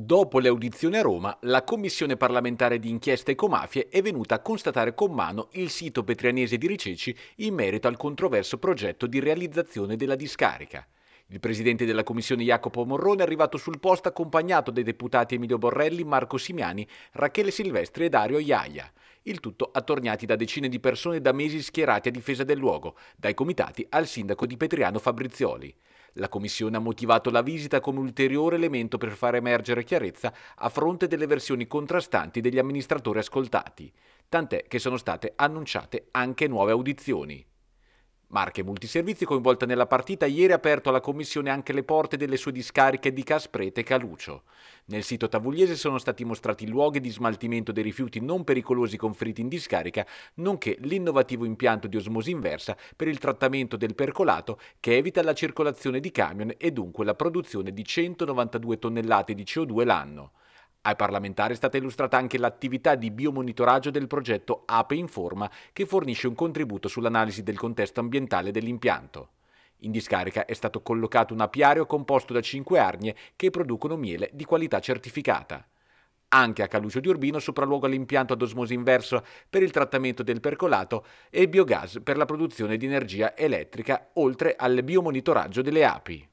Dopo le audizioni a Roma, la Commissione parlamentare di inchiesta Ecomafie è venuta a constatare con mano il sito petrianese di Riceci in merito al controverso progetto di realizzazione della discarica. Il presidente della commissione Jacopo Morrone è arrivato sul posto accompagnato dai deputati Emilio Borrelli, Marco Simiani, Rachele Silvestri e Dario Iaia. Il tutto attorniati da decine di persone da mesi schierate a difesa del luogo, dai comitati al sindaco di Petriano Fabrizioli. La Commissione ha motivato la visita come ulteriore elemento per far emergere chiarezza a fronte delle versioni contrastanti degli amministratori ascoltati, tant'è che sono state annunciate anche nuove audizioni. Marche Multiservizi coinvolta nella partita ieri ha aperto alla Commissione anche le porte delle sue discariche di Casprete e Calucio. Nel sito tavugliese sono stati mostrati luoghi di smaltimento dei rifiuti non pericolosi conferiti in discarica, nonché l'innovativo impianto di osmosi inversa per il trattamento del percolato che evita la circolazione di camion e dunque la produzione di 192 tonnellate di CO2 l'anno. Ai parlamentari è stata illustrata anche l'attività di biomonitoraggio del progetto Ape in Forma, che fornisce un contributo sull'analisi del contesto ambientale dell'impianto. In discarica è stato collocato un apiario composto da cinque arnie che producono miele di qualità certificata. Anche a Calucio di Urbino sopralluoga l'impianto ad osmosi inverso per il trattamento del percolato e biogas per la produzione di energia elettrica, oltre al biomonitoraggio delle api.